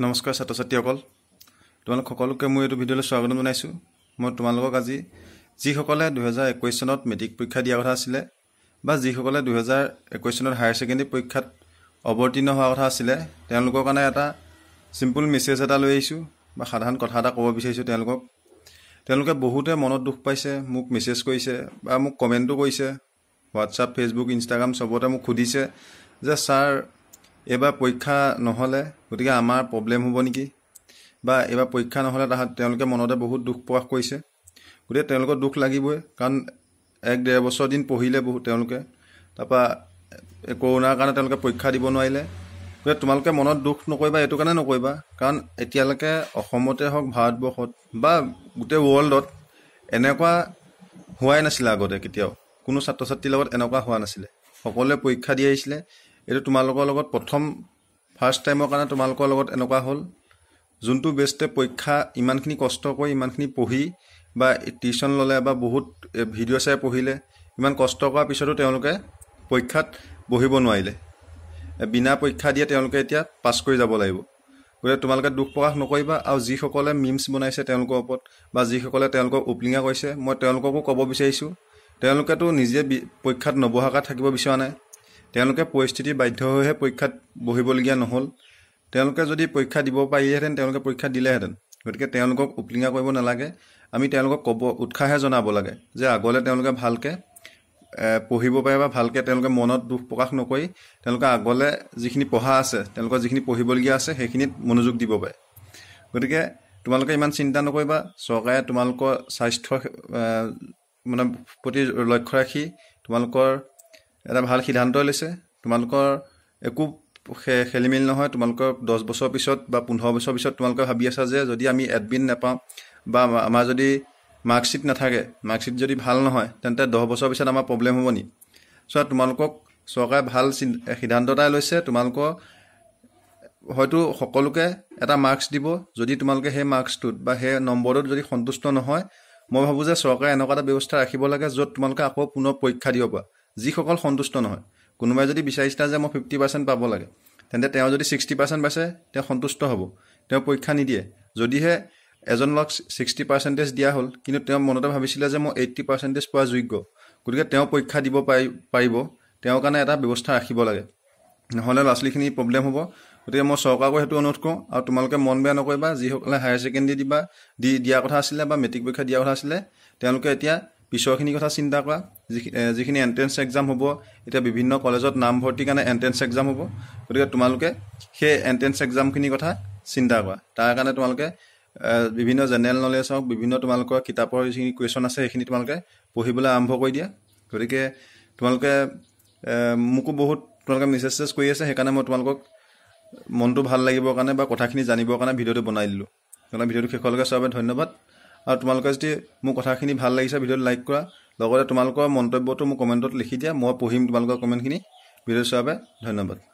নমস্কাৰ ছাত্ৰ ছাত্ৰীসকল তোমালোক সকলোকে মই এইটো ভিডিঅ'লৈ স্বাগতম জনাইছোঁ মই তোমালোকক আজি যিসকলে দুহেজাৰ একৈছ চনত মেট্ৰিক পৰীক্ষা দিয়া কথা আছিলে বা যিসকলে দুহেজাৰ একৈছ চনত হায়াৰ ছেকেণ্ডেৰী পৰীক্ষাত অৱতীৰ্ণ হোৱা কথা আছিলে তেওঁলোকৰ কাৰণে এটা ছিম্পল মেছেজ এটা লৈ আহিছোঁ বা সাধাৰণ কথা এটা ক'ব বিচাৰিছোঁ তেওঁলোকক তেওঁলোকে বহুতে মনত দুখ পাইছে মোক মেছেজ কৰিছে বা মোক কমেণ্টো কৰিছে হোৱাটছআপ ফেচবুক ইনষ্টাগ্ৰাম চবতে মোক সুধিছে যে ছাৰ এইবাৰ পৰীক্ষা নহ'লে গতিকে আমাৰ প্ৰব্লেম হ'ব নেকি বা এইবাৰ পৰীক্ষা নহ'লে তাহাঁত তেওঁলোকে মনতে বহুত দুখ প্ৰকাশ কৰিছে গতিকে তেওঁলোকৰ দুখ লাগিবই কাৰণ এক ডেৰ বছৰ দিন পঢ়িলে বহুত তেওঁলোকে তাৰপৰা কৰোণাৰ কাৰণে তেওঁলোকে পৰীক্ষা দিব নোৱাৰিলে গতিকে তোমালোকে মনত দুখ নকৰিবা এইটো কাৰণে নকৰিবা কাৰণ এতিয়ালৈকে অসমতে হওক ভাৰতবৰ্ষত বা গোটেই ৱৰ্ল্ডত এনেকুৱা হোৱাই নাছিলে আগতে কেতিয়াও কোনো ছাত্ৰ ছাত্ৰীৰ লগত এনেকুৱা হোৱা নাছিলে সকলোৱে পৰীক্ষা দি আহিছিলে এইটো তোমালোকৰ লগত প্ৰথম ফাৰ্ষ্ট টাইমৰ কাৰণে তোমালোকৰ লগত এনেকুৱা হ'ল যোনটো বেষ্টে পৰীক্ষা ইমানখিনি কষ্ট কৰি ইমানখিনি পঢ়ি বা টিউশ্যন ল'লে বা বহুত ভিডিঅ' চাই পঢ়িলে ইমান কষ্ট কৰাৰ পিছতো তেওঁলোকে পৰীক্ষাত বহিব নোৱাৰিলে বিনা পৰীক্ষা দিয়ে তেওঁলোকে এতিয়া পাছ কৰি যাব লাগিব গতিকে তোমালোকে দুখ প্ৰকাশ নকৰিবা আৰু যিসকলে মিমছ বনাইছে তেওঁলোকৰ ওপৰত বা যিসকলে তেওঁলোকক উপলিঙা কৰিছে মই তেওঁলোককো ক'ব বিচাৰিছোঁ তেওঁলোকেতো নিজে পৰীক্ষাত নবহাকৈ থাকিব বিচৰা নাই তেওঁলোকে পৰিস্থিতি বাধ্য হৈহে পৰীক্ষাত বহিবলগীয়া নহ'ল তেওঁলোকে যদি পৰীক্ষা দিব পাৰিলেহেঁতেন তেওঁলোকে পৰীক্ষা দিলেহেঁতেন গতিকে তেওঁলোকক উপলিঙা কৰিব নালাগে আমি তেওঁলোকক ক'ব উৎসাহে জনাব লাগে যে আগলৈ তেওঁলোকে ভালকৈ পঢ়িব পাৰে বা ভালকৈ তেওঁলোকে মনত দুখ প্ৰকাশ নকৰি তেওঁলোকে আগলৈ যিখিনি পঢ়া আছে তেওঁলোকৰ যিখিনি পঢ়িবলগীয়া আছে সেইখিনিত মনোযোগ দিব পাৰে গতিকে তোমালোকে ইমান চিন্তা নকৰিবা চৰকাৰে তোমালোকৰ স্বাস্থ্য মানে প্ৰতি লক্ষ্য ৰাখি তোমালোকৰ এটা ভাল সিদ্ধান্ত লৈছে তোমালোকৰ একো খেলিমেলি নহয় তোমালোকৰ দহ বছৰ পিছত বা পোন্ধৰ বছৰ পিছত তোমালোকে ভাবি আছা যে যদি আমি এডমিন নাপাওঁ বা আমাৰ যদি মাৰ্কশ্বিট নাথাকে মাৰ্কশ্বিট যদি ভাল নহয় তেন্তে দহ বছৰ পিছত আমাৰ প্ৰব্লেম হ'ব নি চ' তোমালোকক চৰকাৰে ভাল সিদ্ধান্ত এটাই লৈছে তোমালোকৰ হয়তো সকলোকে এটা মাৰ্কছ দিব যদি তোমালোকে সেই মাৰ্কছটোত বা সেই নম্বৰটোত যদি সন্তুষ্ট নহয় মই ভাবোঁ যে চৰকাৰে এনেকুৱা এটা ব্যৱস্থা ৰাখিব লাগে য'ত তোমালোকে আকৌ পুনৰ পৰীক্ষা দিব পাৰা যিসকল সন্তুষ্ট নহয় কোনোবাই যদি বিচাৰিছিলে যে মই ফিফটি পাৰ্চেণ্ট পাব লাগে তেন্তে তেওঁ যদি ছিক্সটি পাৰ্চেণ্ট পাইছে তেওঁ সন্তুষ্ট হ'ব তেওঁ পৰীক্ষা নিদিয়ে যদিহে এজন লগ ছিক্সটি পাৰ্চেণ্টেজ দিয়া হ'ল কিন্তু তেওঁ মনতে ভাবিছিলে যে মই এইট্টি পাৰ্চেণ্টেজ পোৱা যোগ্য গতিকে তেওঁ পৰীক্ষা দিব পাৰি পাৰিব তেওঁৰ কাৰণে এটা ব্যৱস্থা ৰাখিব লাগে নহ'লে ল'ৰা ছোৱালীখিনি প্ৰব্লেম হ'ব গতিকে মই চৰকাৰকো সেইটো অনুৰোধ কৰোঁ আৰু তোমালোকে মন বেয়া নকৰিবা যিসকলে হায়াৰ ছেকেণ্ডেৰী দিবা দি দিয়াৰ কথা আছিলে বা মেট্ৰিক পৰীক্ষা দিয়া কথা আছিলে তেওঁলোকে এতিয়া বিষয়খিনিৰ কথা চিন্তা কৰা যিখিনি যিখিনি এণ্ট্ৰেঞ্চ এক্সাম হ'ব এতিয়া বিভিন্ন কলেজত নামভৰ্তিৰ কাৰণে এণ্ট্ৰেঞ্চ এক্সাম হ'ব গতিকে তোমালোকে সেই এণ্ট্ৰেঞ্চ এক্সামখিনিৰ কথা চিন্তা কৰা তাৰ কাৰণে তোমালোকে বিভিন্ন জেনেৰেল নলেজ হওক বিভিন্ন তোমালোকৰ কিতাপৰ যিখিনি কুৱেশ্যন আছে সেইখিনি তোমালোকে পঢ়িবলৈ আৰম্ভ কৰি দিয়া গতিকে তোমালোকে মোকো বহুত তোমালোকে মেছেজ চেছ কৰি আছে সেইকাৰণে মই তোমালোকক মনটো ভাল লাগিবৰ কাৰণে বা কথাখিনি জানিবৰ কাৰণে ভিডিঅ'টো বনাই দিলোঁ সেইকাৰণে ভিডিঅ'টো শেষলৈকে চোৱাৰ বাবে ধন্যবাদ আৰু তোমালোকে যদি মোৰ কথাখিনি ভাল লাগিছে ভিডিঅ'ত লাইক কৰা লগতে তোমালোকৰ মন্তব্যটো মোৰ কমেণ্টত লিখি দিয়া মই পঢ়িম তোমালোকৰ কমেণ্টখিনি ভিডিঅ' চোৱাৰ বাবে ধন্যবাদ